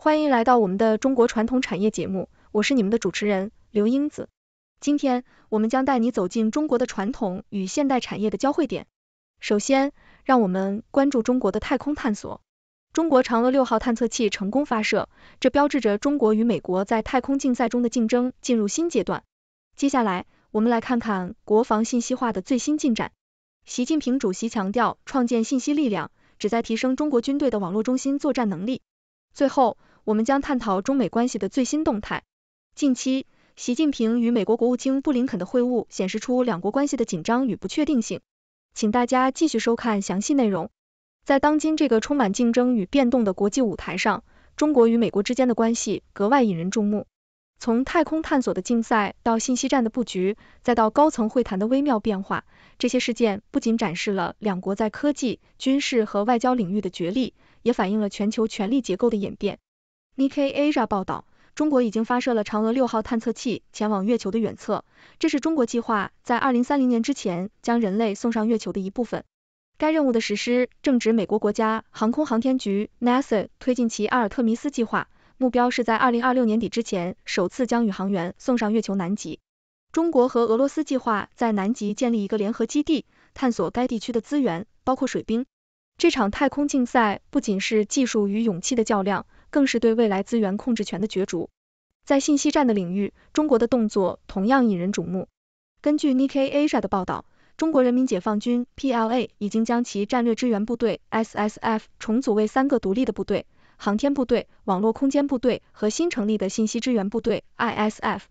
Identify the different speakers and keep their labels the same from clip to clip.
Speaker 1: 欢迎来到我们的中国传统产业节目，我是你们的主持人刘英子。今天我们将带你走进中国的传统与现代产业的交汇点。首先，让我们关注中国的太空探索。中国嫦娥六号探测器成功发射，这标志着中国与美国在太空竞赛中的竞争进入新阶段。接下来，我们来看看国防信息化的最新进展。习近平主席强调，创建信息力量旨在提升中国军队的网络中心作战能力。最后，我们将探讨中美关系的最新动态。近期，习近平与美国国务卿布林肯的会晤显示出两国关系的紧张与不确定性。请大家继续收看详细内容。在当今这个充满竞争与变动的国际舞台上，中国与美国之间的关系格外引人注目。从太空探索的竞赛到信息战的布局，再到高层会谈的微妙变化，这些事件不仅展示了两国在科技、军事和外交领域的角力，也反映了全球权力结构的演变。n i k a i a 报道，中国已经发射了嫦娥六号探测器前往月球的远侧，这是中国计划在二零三零年之前将人类送上月球的一部分。该任务的实施正值美国国家航空航天局 NASA 推进其阿尔特弥斯计划，目标是在二零二六年底之前首次将宇航员送上月球南极。中国和俄罗斯计划在南极建立一个联合基地，探索该地区的资源，包括水冰。这场太空竞赛不仅是技术与勇气的较量。更是对未来资源控制权的角逐。在信息战的领域，中国的动作同样引人瞩目。根据 n i k a i a 的报道，中国人民解放军 PLA 已经将其战略支援部队 SSF 重组为三个独立的部队：航天部队、网络空间部队和新成立的信息支援部队 ISF。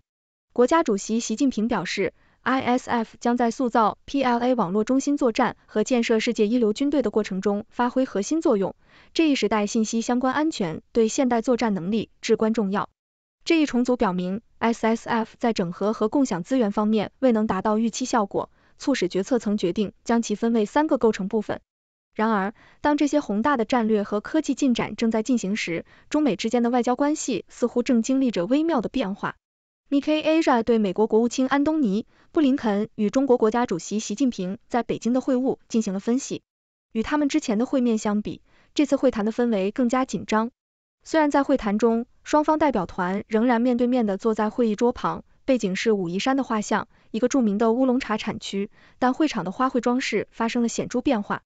Speaker 1: 国家主席习近平表示。ISF 将在塑造 PLA 网络中心作战和建设世界一流军队的过程中发挥核心作用。这一时代信息相关安全对现代作战能力至关重要。这一重组表明，SSF 在整合和共享资源方面未能达到预期效果，促使决策层决定将其分为三个构成部分。然而，当这些宏大的战略和科技进展正在进行时，中美之间的外交关系似乎正经历着微妙的变化。Mikey Asia 对美国国务卿安东尼·布林肯与中国国家主席习近平在北京的会晤进行了分析。与他们之前的会面相比，这次会谈的氛围更加紧张。虽然在会谈中，双方代表团仍然面对面地坐在会议桌旁，背景是武夷山的画像，一个著名的乌龙茶产区，但会场的花卉装饰发生了显著变化。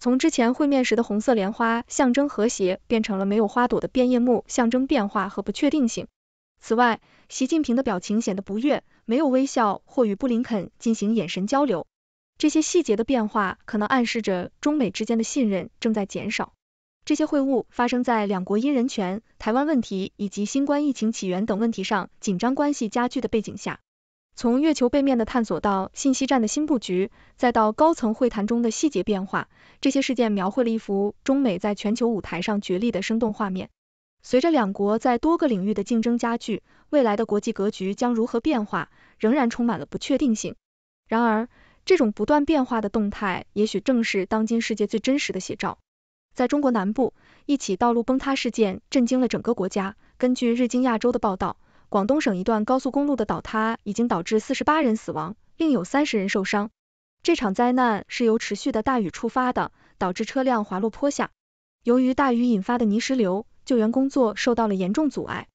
Speaker 1: 从之前会面时的红色莲花象征和谐，变成了没有花朵的变叶木，象征变化和不确定性。此外，习近平的表情显得不悦，没有微笑或与布林肯进行眼神交流。这些细节的变化可能暗示着中美之间的信任正在减少。这些会晤发生在两国因人权、台湾问题以及新冠疫情起源等问题上紧张关系加剧的背景下。从月球背面的探索到信息战的新布局，再到高层会谈中的细节变化，这些事件描绘了一幅中美在全球舞台上角力的生动画面。随着两国在多个领域的竞争加剧，未来的国际格局将如何变化，仍然充满了不确定性。然而，这种不断变化的动态，也许正是当今世界最真实的写照。在中国南部，一起道路崩塌事件震惊了整个国家。根据日经亚洲的报道，广东省一段高速公路的倒塌已经导致四十八人死亡，另有三十人受伤。这场灾难是由持续的大雨触发的，导致车辆滑落坡下。由于大雨引发的泥石流。救援工作受到了严重阻碍。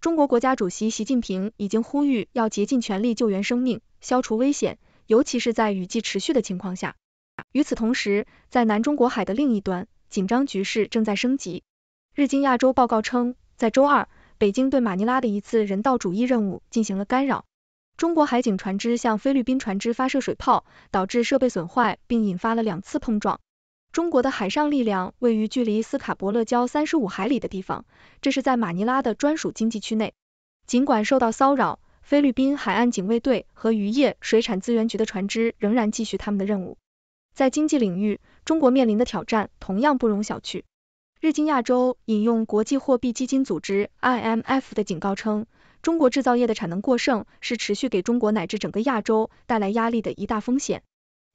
Speaker 1: 中国国家主席习近平已经呼吁要竭尽全力救援生命，消除危险，尤其是在雨季持续的情况下。与此同时，在南中国海的另一端，紧张局势正在升级。日经亚洲报告称，在周二，北京对马尼拉的一次人道主义任务进行了干扰。中国海警船只向菲律宾船只发射水炮，导致设备损坏，并引发了两次碰撞。中国的海上力量位于距离斯卡伯勒礁三十五海里的地方，这是在马尼拉的专属经济区内。尽管受到骚扰，菲律宾海岸警卫队和渔业水产资源局的船只仍然继续他们的任务。在经济领域，中国面临的挑战同样不容小觑。日经亚洲引用国际货币基金组织 （IMF） 的警告称，中国制造业的产能过剩是持续给中国乃至整个亚洲带来压力的一大风险。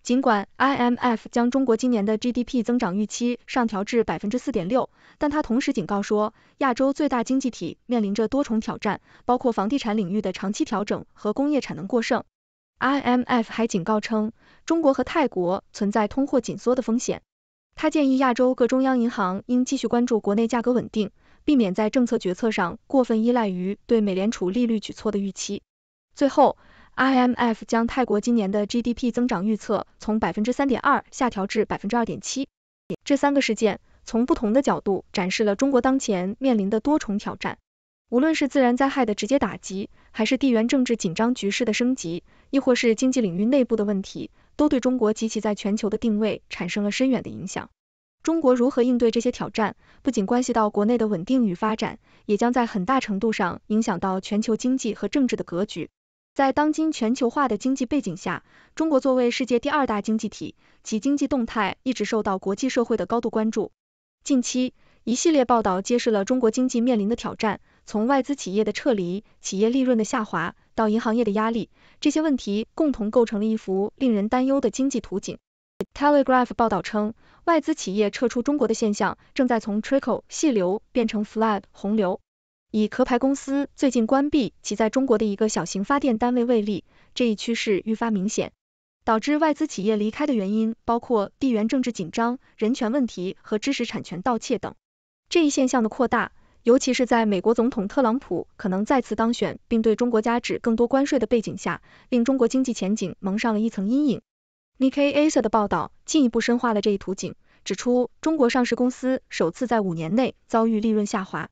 Speaker 1: 尽管 IMF 将中国今年的 GDP 增长预期上调至百分之四点六，但它同时警告说，亚洲最大经济体面临着多重挑战，包括房地产领域的长期调整和工业产能过剩。IMF 还警告称，中国和泰国存在通货紧缩的风险。他建议亚洲各中央银行应继续关注国内价格稳定，避免在政策决策上过分依赖于对美联储利率举措的预期。最后。IMF 将泰国今年的 GDP 增长预测从百分之三点二下调至百分之二点七。这三个事件从不同的角度展示了中国当前面临的多重挑战。无论是自然灾害的直接打击，还是地缘政治紧张局势的升级，亦或是经济领域内部的问题，都对中国及其在全球的定位产生了深远的影响。中国如何应对这些挑战，不仅关系到国内的稳定与发展，也将在很大程度上影响到全球经济和政治的格局。在当今全球化的经济背景下，中国作为世界第二大经济体，其经济动态一直受到国际社会的高度关注。近期，一系列报道揭示了中国经济面临的挑战，从外资企业的撤离、企业利润的下滑到银行业的压力，这些问题共同构成了一幅令人担忧的经济图景。Telegraph 报道称，外资企业撤出中国的现象正在从 trickle（ 细流）变成 flood（ 洪流）。以壳牌公司最近关闭其在中国的一个小型发电单位为例，这一趋势愈发明显。导致外资企业离开的原因包括地缘政治紧张、人权问题和知识产权盗窃等。这一现象的扩大，尤其是在美国总统特朗普可能再次当选并对中国加指更多关税的背景下，令中国经济前景蒙上了一层阴影。Nikaya 的报道进一步深化了这一图景，指出中国上市公司首次在五年内遭遇利润下滑。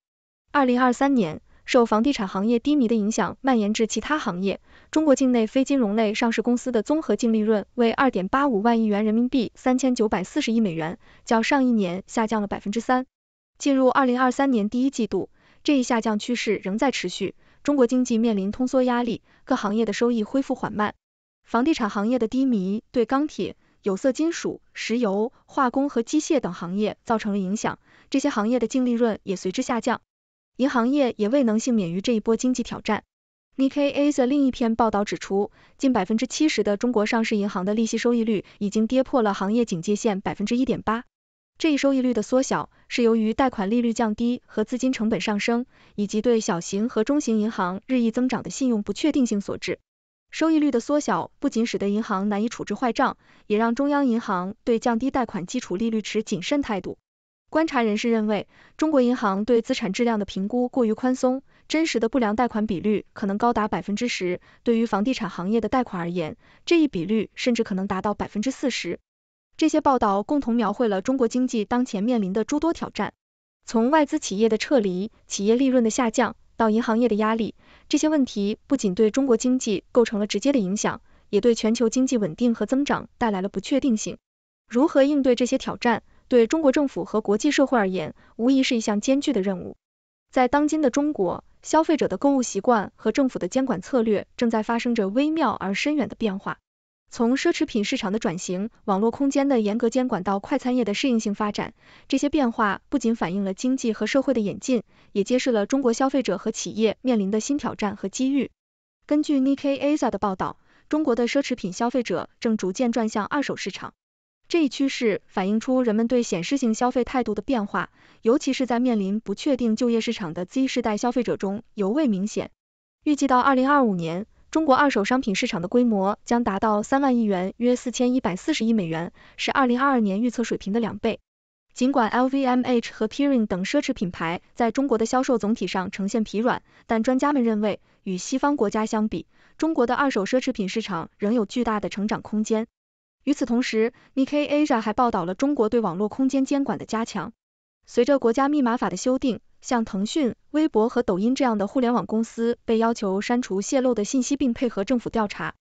Speaker 1: 二零二三年，受房地产行业低迷的影响，蔓延至其他行业。中国境内非金融类上市公司的综合净利润为二点八五万亿元人民币，三千九百四十亿美元，较上一年下降了百分之三。进入二零二三年第一季度，这一下降趋势仍在持续。中国经济面临通缩压力，各行业的收益恢复缓慢。房地产行业的低迷对钢铁、有色金属、石油化工和机械等行业造成了影响，这些行业的净利润也随之下降。银行业也未能幸免于这一波经济挑战。Nikkei Asia 另一篇报道指出，近百分之七十的中国上市银行的利息收益率已经跌破了行业警戒线百分之一点八。这一收益率的缩小是由于贷款利率降低和资金成本上升，以及对小型和中型银行日益增长的信用不确定性所致。收益率的缩小不仅使得银行难以处置坏账，也让中央银行对降低贷款基础利率持谨慎态度。观察人士认为，中国银行对资产质量的评估过于宽松，真实的不良贷款比率可能高达百分之十。对于房地产行业的贷款而言，这一比率甚至可能达到百分之四十。这些报道共同描绘了中国经济当前面临的诸多挑战，从外资企业的撤离、企业利润的下降到银行业的压力，这些问题不仅对中国经济构成了直接的影响，也对全球经济稳定和增长带来了不确定性。如何应对这些挑战？对中国政府和国际社会而言，无疑是一项艰巨的任务。在当今的中国，消费者的购物习惯和政府的监管策略正在发生着微妙而深远的变化。从奢侈品市场的转型、网络空间的严格监管到快餐业的适应性发展，这些变化不仅反映了经济和社会的演进，也揭示了中国消费者和企业面临的新挑战和机遇。根据 Nikaza 的报道，中国的奢侈品消费者正逐渐转向二手市场。这一趋势反映出人们对显示性消费态度的变化，尤其是在面临不确定就业市场的 Z 世代消费者中尤为明显。预计到二零二五年，中国二手商品市场的规模将达到三万亿元，约四千一百四十亿美元，是二零二二年预测水平的两倍。尽管 LVMH 和 p i e r n g 等奢侈品牌在中国的销售总体上呈现疲软，但专家们认为，与西方国家相比，中国的二手奢侈品市场仍有巨大的成长空间。与此同时，Nik k Asia 还报道了中国对网络空间监管的加强。随着《国家密码法》的修订，像腾讯、微博和抖音这样的互联网公司被要求删除泄露的信息，并配合政府调查。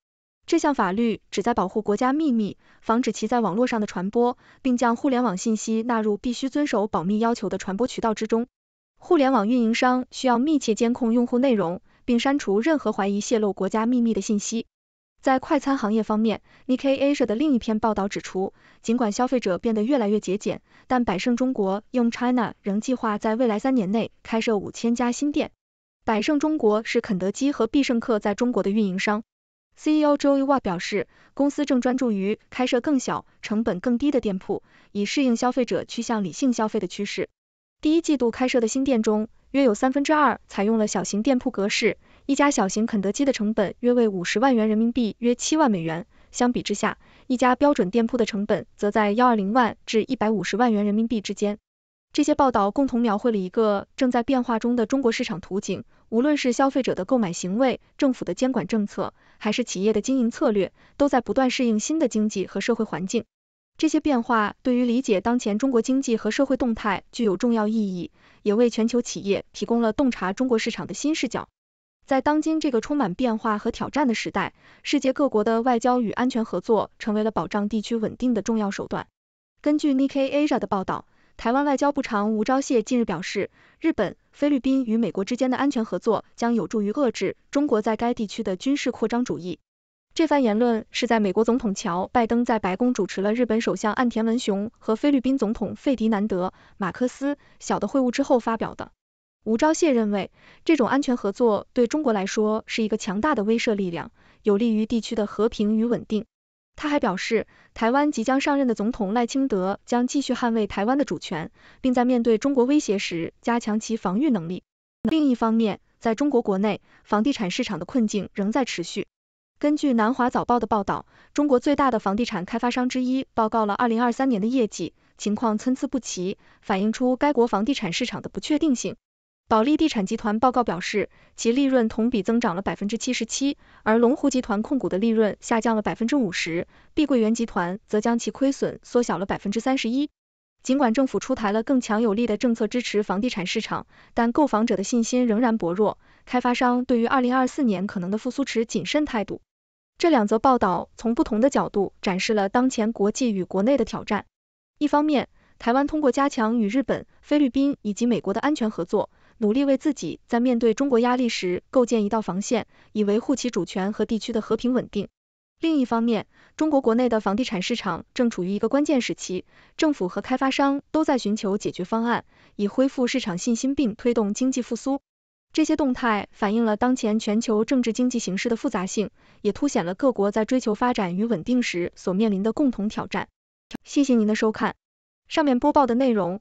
Speaker 1: 这项法律旨在保护国家秘密，防止其在网络上的传播，并将互联网信息纳入必须遵守保密要求的传播渠道之中。互联网运营商需要密切监控用户内容，并删除任何怀疑泄露国家秘密的信息。在快餐行业方面，Nik Asia 的另一篇报道指出，尽管消费者变得越来越节俭，但百胜中国用 China） 仍计划在未来三年内开设五千家新店。百胜中国是肯德基和必胜客在中国的运营商。CEO Joey w a 表示，公司正专注于开设更小、成本更低的店铺，以适应消费者趋向理性消费的趋势。第一季度开设的新店中，约有三分之二采用了小型店铺格式。一家小型肯德基的成本约为五十万元人民币，约七万美元。相比之下，一家标准店铺的成本则在幺二零万至一百五十万元人民币之间。这些报道共同描绘了一个正在变化中的中国市场图景。无论是消费者的购买行为、政府的监管政策，还是企业的经营策略，都在不断适应新的经济和社会环境。这些变化对于理解当前中国经济和社会动态具有重要意义，也为全球企业提供了洞察中国市场的新视角。在当今这个充满变化和挑战的时代，世界各国的外交与安全合作成为了保障地区稳定的重要手段。根据 Nikkei Asia 的报道，台湾外交部长吴钊燮近日表示，日本、菲律宾与美国之间的安全合作将有助于遏制中国在该地区的军事扩张主义。这番言论是在美国总统乔拜登在白宫主持了日本首相岸田文雄和菲律宾总统费迪南德·马克思小的会晤之后发表的。吴钊燮认为，这种安全合作对中国来说是一个强大的威慑力量，有利于地区的和平与稳定。他还表示，台湾即将上任的总统赖清德将继续捍卫台湾的主权，并在面对中国威胁时加强其防御能力。另一方面，在中国国内，房地产市场的困境仍在持续。根据南华早报的报道，中国最大的房地产开发商之一报告了二零二三年的业绩，情况参差不齐，反映出该国房地产市场的不确定性。保利地产集团报告表示，其利润同比增长了百分之七十七，而龙湖集团控股的利润下降了百分之五十，碧桂园集团则将其亏损缩小了百分之三十一。尽管政府出台了更强有力的政策支持房地产市场，但购房者的信心仍然薄弱，开发商对于二零二四年可能的复苏持谨慎态度。这两则报道从不同的角度展示了当前国际与国内的挑战。一方面，台湾通过加强与日本、菲律宾以及美国的安全合作。努力为自己在面对中国压力时构建一道防线，以维护其主权和地区的和平稳定。另一方面，中国国内的房地产市场正处于一个关键时期，政府和开发商都在寻求解决方案，以恢复市场信心并推动经济复苏。这些动态反映了当前全球政治经济形势的复杂性，也凸显了各国在追求发展与稳定时所面临的共同挑战。谢谢您的收看，上面播报的内容。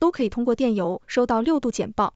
Speaker 1: 都可以通过电邮收到六度简报。